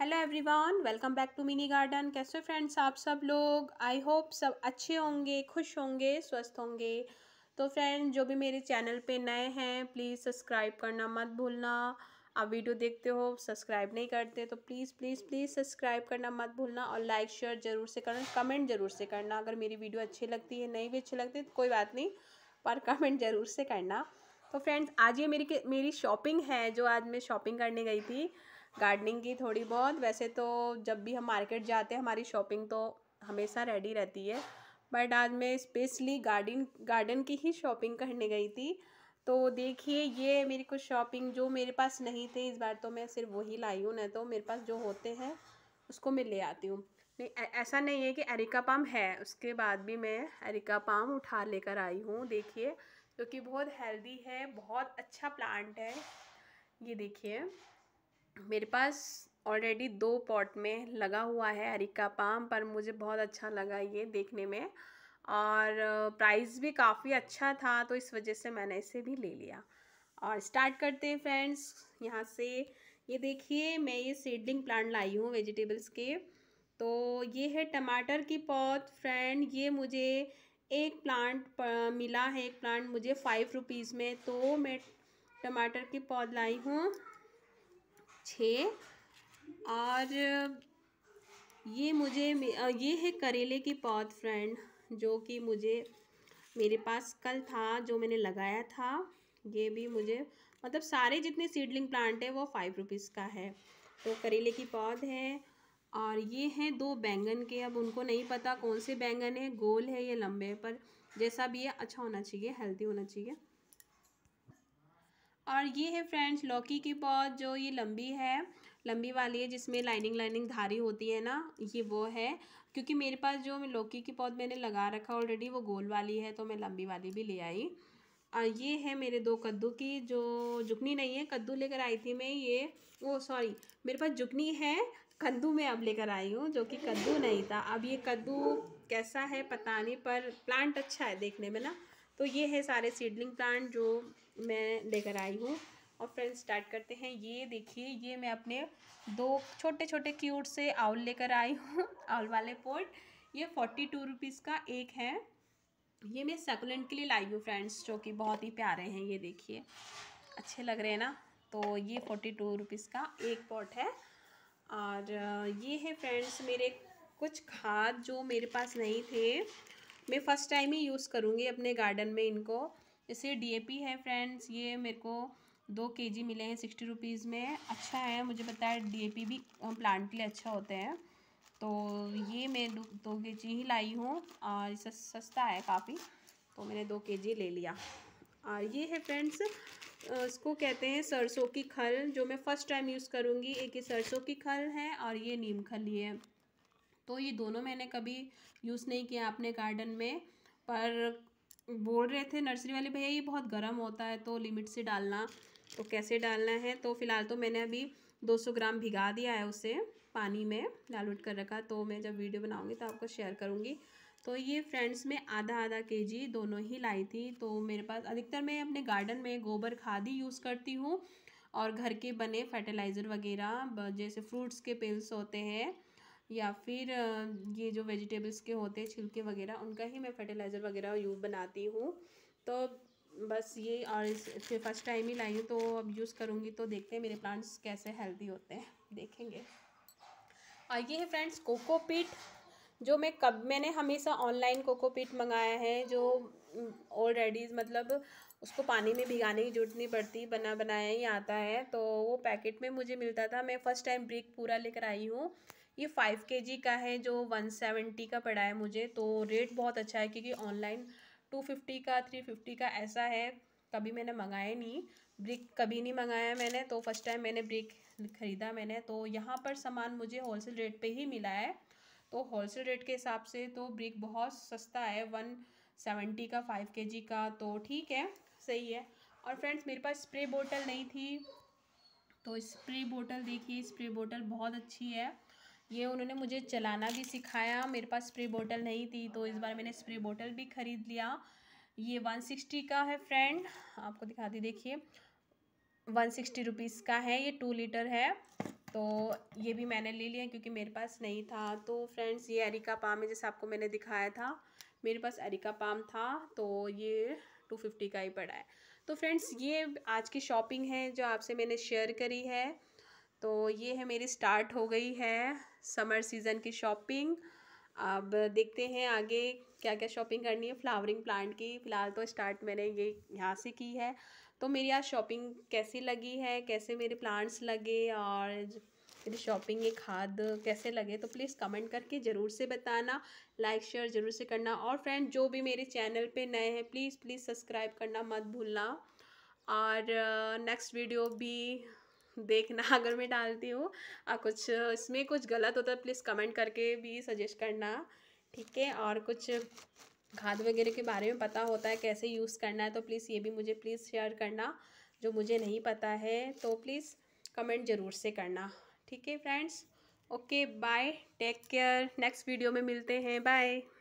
hello everyone welcome back to mini garden कैसे friends आप सब लोग आई होप सब अच्छे होंगे खुश होंगे स्वस्थ होंगे तो फ्रेंड जो भी मेरे चैनल पे नए हैं प्लीज़ सब्सक्राइब करना मत भूलना आप वीडियो देखते हो सब्सक्राइब नहीं करते तो प्लीज़ प्लीज़ प्लीज़ सब्सक्राइब करना मत भूलना और लाइक शेयर ज़रूर से करना कमेंट ज़रूर से करना अगर मेरी वीडियो अच्छी लगती है नहीं भी अच्छी लगती तो कोई बात नहीं पर कमेंट ज़रूर से करना तो फ्रेंड्स आज ये मेरी मेरी शॉपिंग है जो आज मैं शॉपिंग करने गई थी गार्डनिंग की थोड़ी बहुत वैसे तो जब भी हम मार्केट जाते हैं हमारी शॉपिंग तो हमेशा रेडी रहती है बट आज मैं स्पेशली गार्डन गार्डन की ही शॉपिंग करने गई थी तो देखिए ये मेरी कुछ शॉपिंग जो मेरे पास नहीं थे इस बार तो मैं सिर्फ वही लाई हूँ ना तो मेरे पास जो होते हैं उसको मैं ले आती हूँ नहीं ऐसा नहीं है कि एरिका पाम है उसके बाद भी मैं एरिका पाम उठा लेकर आई हूँ देखिए जो कि बहुत हेल्दी है बहुत अच्छा प्लांट है ये देखिए मेरे पास ऑलरेडी दो पॉट में लगा हुआ है अरिका पाम पर मुझे बहुत अच्छा लगा ये देखने में और प्राइस uh, भी काफ़ी अच्छा था तो इस वजह से मैंने इसे भी ले लिया और स्टार्ट करते हैं फ्रेंड्स यहाँ से ये देखिए मैं ये सीडलिंग प्लांट लाई हूँ वेजिटेबल्स के तो ये है टमाटर की पौध फ्रेंड ये मुझे एक प्लांट uh, मिला है एक प्लांट मुझे फ़ाइव रुपीज़ में तो मैं टमाटर की पौध लाई हूँ छः और ये मुझे ये है करेले की पौध फ्रेंड जो कि मुझे मेरे पास कल था जो मैंने लगाया था ये भी मुझे मतलब सारे जितने सीडलिंग प्लांट है वो फाइव रुपीज़ का है तो करेले की पौध है और ये हैं दो बैंगन के अब उनको नहीं पता कौन से बैंगन है गोल है ये लंबे पर जैसा भी है अच्छा होना चाहिए हेल्दी होना चाहिए और ये है फ्रेंड्स लौकी की पौध जो ये लंबी है लंबी वाली है जिसमें लाइनिंग लाइनिंग धारी होती है ना ये वो है क्योंकि मेरे पास जो लौकी की पौध मैंने लगा रखा ऑलरेडी वो गोल वाली है तो मैं लंबी वाली भी ले आई और ये है मेरे दो कद्दू की जो जुकनी नहीं है कद्दू लेकर आई थी मैं ये वो सॉरी मेरे पास जुकनी है कद्दू मैं अब लेकर आई हूँ जो कि कद्दू नहीं था अब ये कद्दू कैसा है पता नहीं पर प्लांट अच्छा है देखने में ना तो ये है सारे सीडलिंग प्लांट जो मैं लेकर आई हूँ और फ्रेंड्स स्टार्ट करते हैं ये देखिए ये मैं अपने दो छोटे छोटे क्यूट से आउल लेकर आई हूँ आउल वाले पोर्ट ये फोर्टी टू रुपीज़ का एक है ये मैं सकुलेंट के लिए लाई हूँ फ्रेंड्स जो कि बहुत ही प्यारे हैं ये देखिए अच्छे लग रहे हैं ना तो ये फोर्टी टू रुपीज़ का एक पॉट है और ये है फ्रेंड्स मेरे कुछ खाद जो मेरे पास नहीं थे मैं फ़र्स्ट टाइम ही यूज़ करूँगी अपने गार्डन में इनको जैसे डी है फ्रेंड्स ये मेरे को दो के मिले हैं सिक्सटी रुपीज़ में अच्छा है मुझे पता है डी भी प्लांट के लिए अच्छा होता है तो ये मैं दो के जी ही लाई हूँ और सस्ता है काफ़ी तो मैंने दो के जी ले लिया और ये है फ्रेंड्स इसको कहते हैं सरसों की खल जो मैं फ़र्स्ट टाइम यूज़ करूँगी एक ये सरसों की खल है और ये नीम खल ये तो ये दोनों मैंने कभी यूज़ नहीं किया अपने गार्डन में पर बोल रहे थे नर्सरी वाले भैया ये बहुत गर्म होता है तो लिमिट से डालना तो कैसे डालना है तो फिलहाल तो मैंने अभी 200 ग्राम भिगा दिया है उसे पानी में उठ कर रखा तो मैं जब वीडियो बनाऊंगी तो आपको शेयर करूंगी तो ये फ्रेंड्स में आधा आधा के जी दोनों ही लाई थी तो मेरे पास अधिकतर मैं अपने गार्डन में गोबर खाद ही यूज़ करती हूँ और घर के बने फर्टिलाइज़र वगैरह जैसे फ्रूट्स के पिल्स होते हैं या फिर ये जो वेजिटेबल्स के होते हैं छिलके वगैरह उनका ही मैं फर्टिलाइज़र वगैरह यूज़ बनाती हूँ तो बस ये और इससे फर्स्ट टाइम ही लाई हूँ तो अब यूज़ करूँगी तो देखते हैं मेरे प्लांट्स कैसे हेल्दी होते हैं देखेंगे और ये है फ्रेंड्स कोकोपीट जो मैं कब मैंने हमेशा ऑनलाइन कोकोपीट मंगाया है जो ऑलरेडी मतलब उसको पानी में भिगाने की जरूरत नहीं पड़ती बना बनाया ही आता है तो वो पैकेट में मुझे मिलता था मैं फ़र्स्ट टाइम ब्रिक पूरा लेकर आई हूँ ये फ़ाइव के जी का है जो वन सेवेंटी का पड़ा है मुझे तो रेट बहुत अच्छा है क्योंकि ऑनलाइन टू फिफ्टी का थ्री फिफ्टी का ऐसा है कभी मैंने मंगाया नहीं ब्रिक कभी नहीं मंगाया मैंने तो फर्स्ट टाइम मैंने ब्रिक ख़रीदा मैंने तो यहाँ पर सामान मुझे होलसेल रेट पे ही मिला है तो होलसेल रेट के हिसाब से तो ब्रिक बहुत सस्ता है वन सेवेंटी का फाइव के जी का तो ठीक है सही है और फ्रेंड्स मेरे पास स्प्रे बोटल नहीं थी तो स्प्रे बोटल देखिए स्प्रे बोटल बहुत अच्छी है ये उन्होंने मुझे चलाना भी सिखाया मेरे पास स्प्रे बोटल नहीं थी तो इस बार मैंने स्प्रे बोटल भी ख़रीद लिया ये वन सिक्सटी का है फ्रेंड आपको दिखा दी देखिए वन सिक्सटी रुपीज़ का है ये टू लीटर है तो ये भी मैंने ले लिया क्योंकि मेरे पास नहीं था तो फ्रेंड्स ये अरिका पाम है जैसे आपको मैंने दिखाया था मेरे पास अरिका पाम था तो ये टू फिफ्टी का ही पड़ा है तो फ्रेंड्स ये आज की शॉपिंग है जो आपसे मैंने शेयर करी है तो ये है मेरी स्टार्ट हो गई है समर सीज़न की शॉपिंग अब देखते हैं आगे क्या क्या शॉपिंग करनी है फ्लावरिंग प्लांट की फ़िलहाल तो स्टार्ट मैंने ये यहाँ से की है तो मेरी आज शॉपिंग कैसी लगी है कैसे मेरे प्लांट्स लगे और मेरी शॉपिंग ये खाद कैसे लगे तो प्लीज़ कमेंट करके ज़रूर से बताना लाइक शेयर ज़रूर से करना और फ्रेंड जो भी मेरे चैनल पे नए हैं प्लीज़ प्लीज़ सब्सक्राइब करना मत भूलना और नेक्स्ट वीडियो भी देखना अगर मैं डालती हूँ कुछ इसमें कुछ गलत होता है प्लीज़ कमेंट करके भी सजेस्ट करना ठीक है और कुछ खाद वगैरह के बारे में पता होता है कैसे यूज़ करना है तो प्लीज़ ये भी मुझे प्लीज़ शेयर करना जो मुझे नहीं पता है तो प्लीज़ कमेंट ज़रूर से करना ठीक है friends okay bye take care next video में मिलते हैं बाय